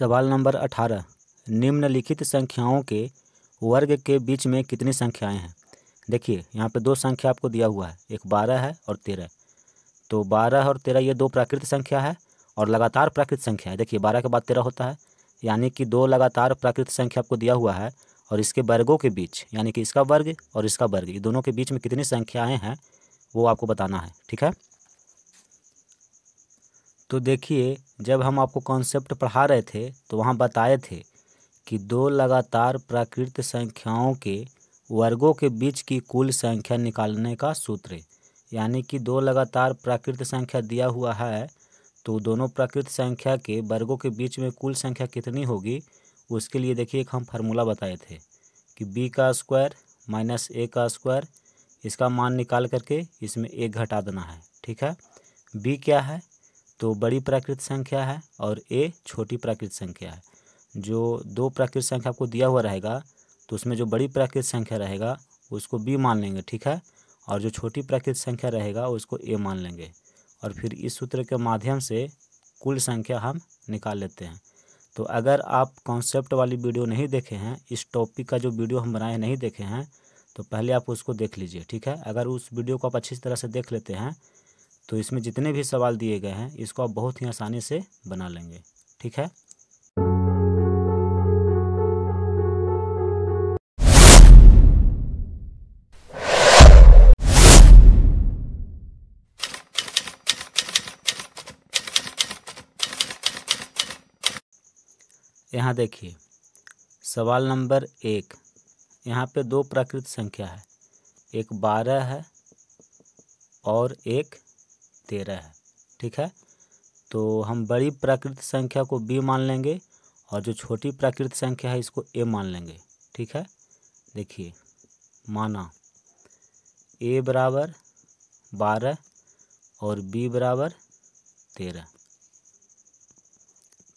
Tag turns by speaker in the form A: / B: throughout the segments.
A: सवाल नंबर अठारह निम्नलिखित संख्याओं के वर्ग के बीच में कितनी संख्याएं हैं देखिए यहाँ पे दो संख्या आपको दिया हुआ है एक बारह है और तेरह तो बारह और तेरह ये दो प्राकृतिक संख्या है और लगातार प्राकृत संख्या है देखिए बारह के बाद तेरह होता है यानी कि दो लगातार प्राकृतिक संख्या आपको दिया हुआ है और इसके वर्गों के बीच यानी कि इसका वर्ग और इसका वर्ग ये दोनों के बीच में कितनी संख्याएँ हैं वो आपको बताना है ठीक है तो देखिए जब हम आपको कॉन्सेप्ट पढ़ा रहे थे तो वहाँ बताए थे कि दो लगातार प्राकृत संख्याओं के वर्गों के बीच की कुल संख्या निकालने का सूत्र यानी कि दो लगातार प्राकृत संख्या दिया हुआ है तो दोनों प्राकृत संख्या के वर्गों के बीच में कुल संख्या कितनी होगी उसके लिए देखिए एक हम फार्मूला बताए थे कि बी का स्क्वायर माइनस ए का स्क्वायर इसका मान निकाल करके इसमें एक घटा देना है ठीक है बी क्या है तो बड़ी प्राकृत संख्या है और ए छोटी प्राकृत संख्या है जो दो प्राकृत संख्या आपको दिया हुआ रहेगा तो उसमें जो बड़ी प्राकृत संख्या रहेगा उसको बी मान लेंगे ठीक है और जो छोटी प्राकृत संख्या रहेगा उसको ए मान लेंगे और फिर इस सूत्र के माध्यम से कुल संख्या हम निकाल लेते हैं तो अगर आप कॉन्सेप्ट वाली वीडियो नहीं देखे हैं इस टॉपिक का जो वीडियो हम बनाए नहीं देखे हैं तो पहले आप उसको देख लीजिए ठीक है अगर उस वीडियो को आप अच्छी तरह से देख लेते हैं तो इसमें जितने भी सवाल दिए गए हैं इसको आप बहुत ही आसानी से बना लेंगे ठीक है यहाँ देखिए सवाल नंबर एक यहाँ पे दो प्राकृत संख्या है एक बारह है और एक तेरह है ठीक है तो हम बड़ी प्राकृतिक संख्या को बी मान लेंगे और जो छोटी प्राकृतिक संख्या है इसको ए मान लेंगे ठीक है देखिए माना ए बराबर बारह और बी बराबर तेरह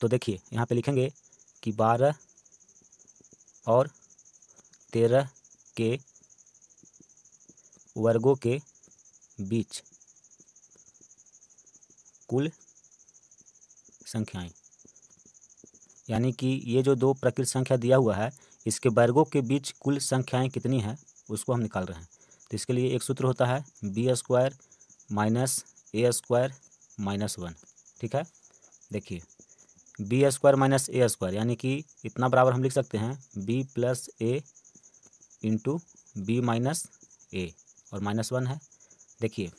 A: तो देखिए यहाँ पे लिखेंगे कि बारह और तेरह के वर्गों के बीच कुल संख्याएं यानी कि ये जो दो प्रकृत संख्या दिया हुआ है इसके वर्गों के बीच कुल संख्याएं कितनी हैं उसको हम निकाल रहे हैं तो इसके लिए एक सूत्र होता है B square minus A square minus one ठीक है देखिए B square minus A square यानी कि इतना बराबर हम लिख सकते हैं B plus A into B minus A और माइनस वन है देखिए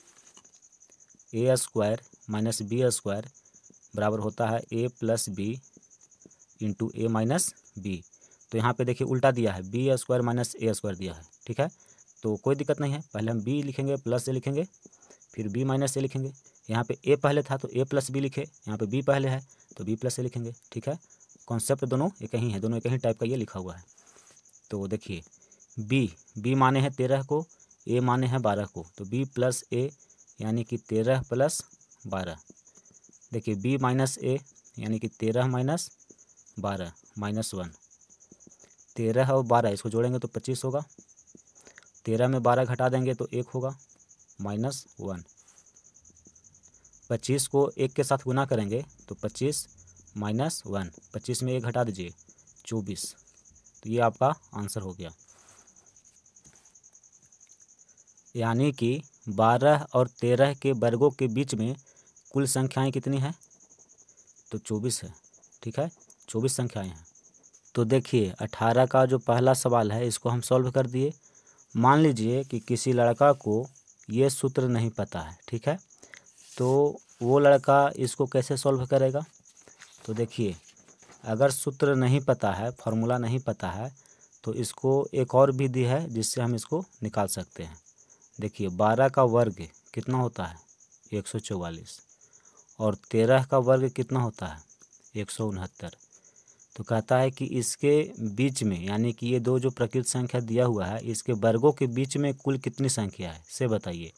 A: A square minus B square बराबर होता है A plus B into A minus B तो यहाँ पे देखिए उल्टा दिया है B square minus A square दिया है ठीक है तो कोई दिक्कत नहीं है पहले हम बी लिखेंगे प्लस ए लिखेंगे फिर बी माइनस ए लिखेंगे यहाँ पे ए पहले था तो ए प्लस बी लिखे यहाँ पे बी पहले है तो बी प्लस ए लिखेंगे ठीक है कॉन्सेप्ट दोनों एक ही है दोनों एक ही टाइप का ये लिखा हुआ है तो देखिए बी बी माने हैं तेरह को ए माने हैं बारह को तो बी प्लस ए यानी कि तेरह प्लस बारह देखिए बी माइनस ए यानी कि तेरह माइनस बारह माइनस वन तेरह और बारह इसको जोड़ेंगे तो पच्चीस होगा तेरह में बारह घटा देंगे तो एक होगा माइनस वन पच्चीस को एक के साथ गुना करेंगे तो पच्चीस माइनस वन पच्चीस में एक घटा दीजिए चौबीस तो ये आपका आंसर हो गया यानी कि बारह और तेरह के वर्गों के बीच में कुल संख्याएं कितनी हैं तो चौबीस है ठीक है चौबीस संख्याएं हैं तो देखिए अठारह का जो पहला सवाल है इसको हम सॉल्व कर दिए मान लीजिए कि किसी लड़का को ये सूत्र नहीं पता है ठीक है तो वो लड़का इसको कैसे सॉल्व करेगा तो देखिए अगर सूत्र नहीं पता है फॉर्मूला नहीं पता है तो इसको एक और विधि है जिससे हम इसको निकाल सकते हैं देखिए बारह का वर्ग कितना होता है एक सौ चौवालीस और तेरह का वर्ग कितना होता है एक सौ उनहत्तर तो कहता है कि इसके बीच में यानी कि ये दो जो प्रकृत संख्या दिया हुआ है इसके वर्गों के बीच में कुल कितनी संख्या है से बताइए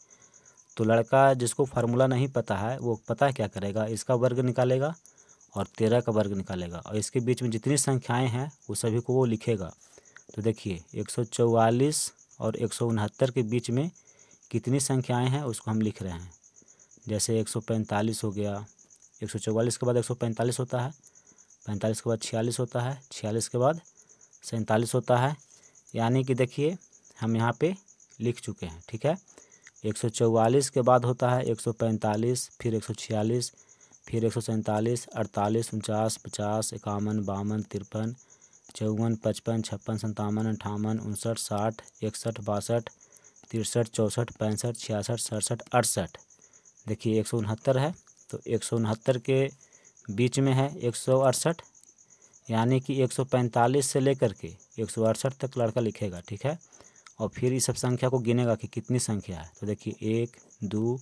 A: तो लड़का जिसको फार्मूला नहीं पता है वो पता क्या करेगा इसका वर्ग निकालेगा और तेरह का वर्ग निकालेगा और इसके बीच में जितनी संख्याएं हैं वो सभी को वो लिखेगा तो देखिए एक सौ चौवालीस और एक सौ उनहत्तर के बीच में कितनी संख्याएं हैं उसको हम लिख रहे हैं जैसे 145 हो गया 144 के बाद 145 होता है पैंतालीस के बाद छियालीस होता है छियालीस के बाद सैंतालीस होता है यानी कि देखिए हम यहाँ पे लिख चुके हैं ठीक है 144 के बाद होता है 145 फिर 146 फिर एक सौ सैंतालीस अड़तालीस उनचास पचास इक्यावन बावन तिरपन चौवन पचपन छप्पन सत्तावन अंठावन उनसठ साठ इकसठ बासठ तिरसठ चौंसठ पैंसठ छियासठ सड़सठ अड़सठ देखिए एक सौ उनहत्तर है तो एक सौ उनहत्तर के बीच में है एक सौ अड़सठ यानी कि एक सौ पैंतालीस से लेकर के एक सौ अड़सठ तक लड़का लिखेगा ठीक है और फिर इस सब संख्या को गिनेगा कि कितनी संख्या है तो देखिए एक दो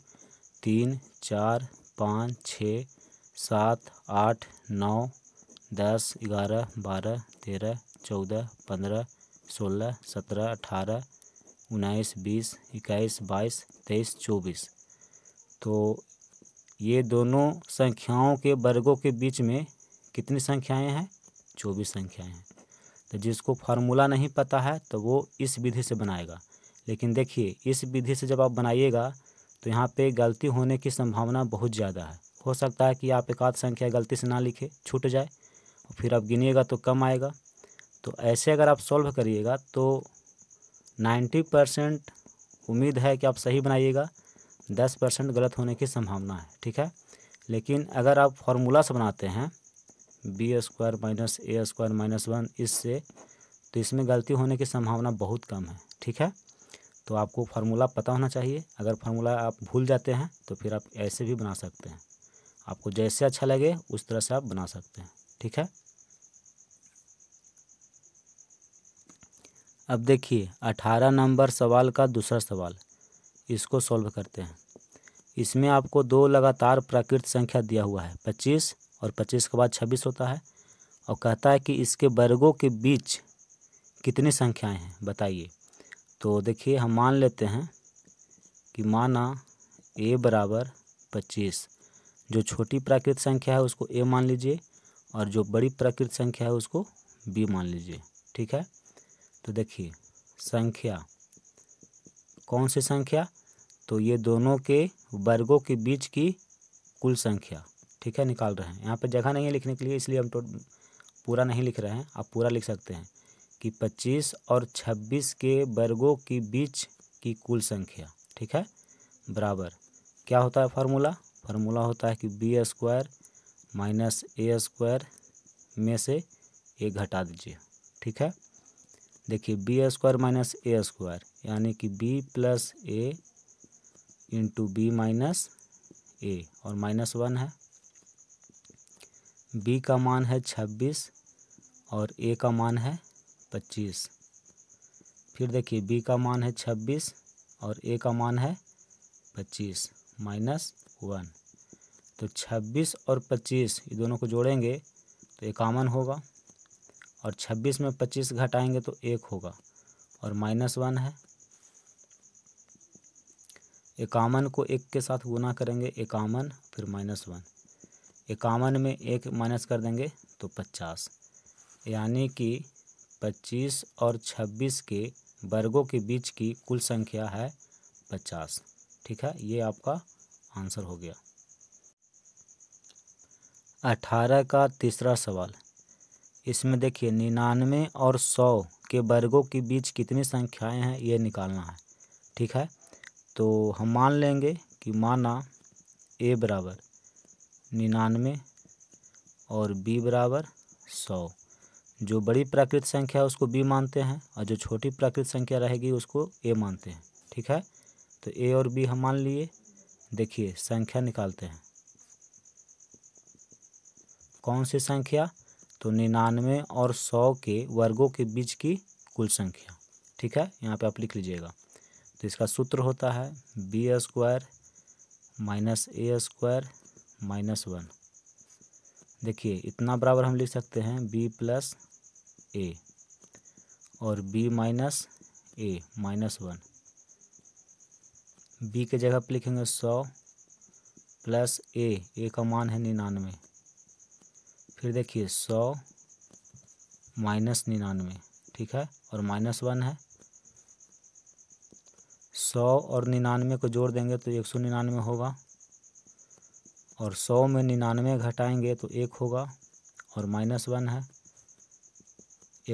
A: तीन चार पाँच छः सात आठ नौ दस ग्यारह बारह तेरह चौदह पंद्रह सोलह सत्रह अठारह उन्नीस बीस इक्कीस बाईस तेईस चौबीस तो ये दोनों संख्याओं के वर्गों के बीच में कितनी संख्याएं हैं चौबीस संख्याएं हैं तो जिसको फार्मूला नहीं पता है तो वो इस विधि से बनाएगा लेकिन देखिए इस विधि से जब आप बनाइएगा तो यहाँ पे गलती होने की संभावना बहुत ज़्यादा है हो सकता है कि आप एक आध संख्या गलती से ना लिखे छूट जाए और फिर आप गिनिएगा तो कम आएगा तो ऐसे अगर आप सॉल्व करिएगा तो नाइन्टी परसेंट उम्मीद है कि आप सही बनाइएगा दस परसेंट गलत होने की संभावना है ठीक है लेकिन अगर आप फार्मूला से बनाते हैं B square minus A square minus one इससे तो इसमें गलती होने की संभावना बहुत कम है ठीक है तो आपको फार्मूला पता होना चाहिए अगर फार्मूला आप भूल जाते हैं तो फिर आप ऐसे भी बना सकते हैं आपको जैसे अच्छा लगे उस तरह से आप बना सकते हैं ठीक है अब देखिए अठारह नंबर सवाल का दूसरा सवाल इसको सॉल्व करते हैं इसमें आपको दो लगातार प्राकृत संख्या दिया हुआ है पच्चीस और पच्चीस के बाद छब्बीस होता है और कहता है कि इसके वर्गों के बीच कितनी संख्याएं हैं बताइए तो देखिए हम मान लेते हैं कि माना ए बराबर पच्चीस जो छोटी प्राकृत संख्या है उसको ए मान लीजिए और जो बड़ी प्राकृत संख्या है उसको बी मान लीजिए ठीक है तो देखिए संख्या कौन सी संख्या तो ये दोनों के वर्गों के बीच की कुल संख्या ठीक है निकाल रहे हैं यहाँ पर जगह नहीं है लिखने के लिए इसलिए हम तो पूरा नहीं लिख रहे हैं आप पूरा लिख सकते हैं कि 25 और 26 के वर्गों के बीच की कुल संख्या ठीक है बराबर क्या होता है फार्मूला फार्मूला होता है कि B square minus A square में से ए घटा दीजिए ठीक है देखिए B square minus A square यानी कि B plus A into B minus A और माइनस वन है बी का मान है छब्बीस और ए का मान है पच्चीस फिर देखिए बी का मान है छब्बीस और ए का मान है पच्चीस माइनस वन तो छब्बीस और पच्चीस ये दोनों को जोड़ेंगे तो एकामन होगा और छब्बीस में पच्चीस घटाएंगे तो एक होगा और माइनस वन है इक्यावन को एक के साथ गुना करेंगे इक्यावन फिर माइनस वन इक्यावन में एक माइनस कर देंगे तो पचास यानी कि पच्चीस और छब्बीस के वर्गों के बीच की कुल संख्या है पचास ठीक है ये आपका आंसर हो गया अठारह का तीसरा सवाल इसमें देखिए निन्यानवे और सौ के वर्गों के बीच कितनी संख्याएं हैं ये निकालना है ठीक है तो हम मान लेंगे कि माना ए बराबर निन्यानवे और बी बराबर सौ जो बड़ी प्राकृत संख्या है उसको बी मानते हैं और जो छोटी प्राकृत संख्या रहेगी उसको ए मानते हैं ठीक है तो ए और बी हम मान लिए देखिए संख्या निकालते हैं कौन सी संख्या तो निन्यानवे और सौ के वर्गों के बीच की कुल संख्या ठीक है यहाँ पे आप लिख लीजिएगा तो इसका सूत्र होता है B square minus A square minus one देखिए इतना बराबर हम लिख सकते हैं बी प्लस ए और B minus A minus one B के जगह पर लिखेंगे सौ प्लस ए ए का मान है निन्यानवे फिर देखिए सौ माइनस निन्यानवे ठीक है और माइनस वन है सौ और निन्यानवे को जोड़ देंगे तो एक सौ निन्यानवे होगा और सौ में निन्यानवे घटाएंगे तो एक होगा और माइनस वन है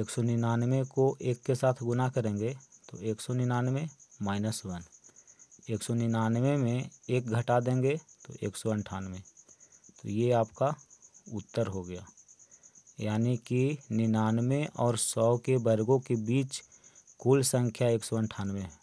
A: एक सौ निन्यानवे को एक के साथ गुना करेंगे तो एक सौ निन्यानवे माइनस वन एक सौ निन्यानवे में एक घटा देंगे तो एक सौ अंठानवे तो ये आपका उत्तर हो गया यानी कि निन्यानवे और सौ के वर्गों के बीच कुल संख्या एक सौ अंठानवे है